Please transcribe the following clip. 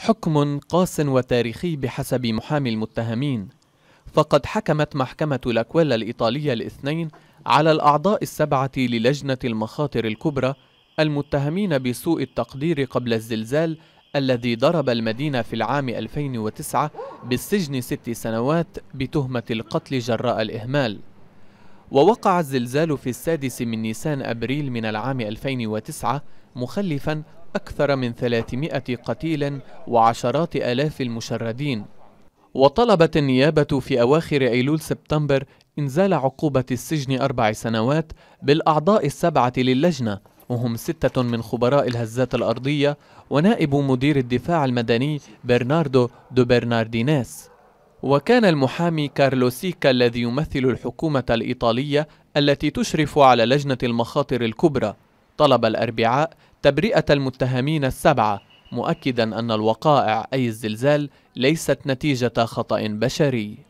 حكم قاس وتاريخي بحسب محامي المتهمين فقد حكمت محكمة لاكويلا الإيطالية الاثنين على الأعضاء السبعة للجنة المخاطر الكبرى المتهمين بسوء التقدير قبل الزلزال الذي ضرب المدينة في العام 2009 بالسجن ست سنوات بتهمة القتل جراء الإهمال ووقع الزلزال في السادس من نيسان أبريل من العام 2009 مخلفا أكثر من 300 قتيل وعشرات آلاف المشردين وطلبت النيابة في أواخر أيلول سبتمبر إنزال عقوبة السجن أربع سنوات بالأعضاء السبعة للجنة وهم ستة من خبراء الهزات الأرضية ونائب مدير الدفاع المدني برناردو دو برناردينيس وكان المحامي كارلو سيكا الذي يمثل الحكومة الإيطالية التي تشرف على لجنة المخاطر الكبرى طلب الأربعاء تبرئة المتهمين السبعة مؤكدا أن الوقائع أي الزلزال ليست نتيجة خطأ بشري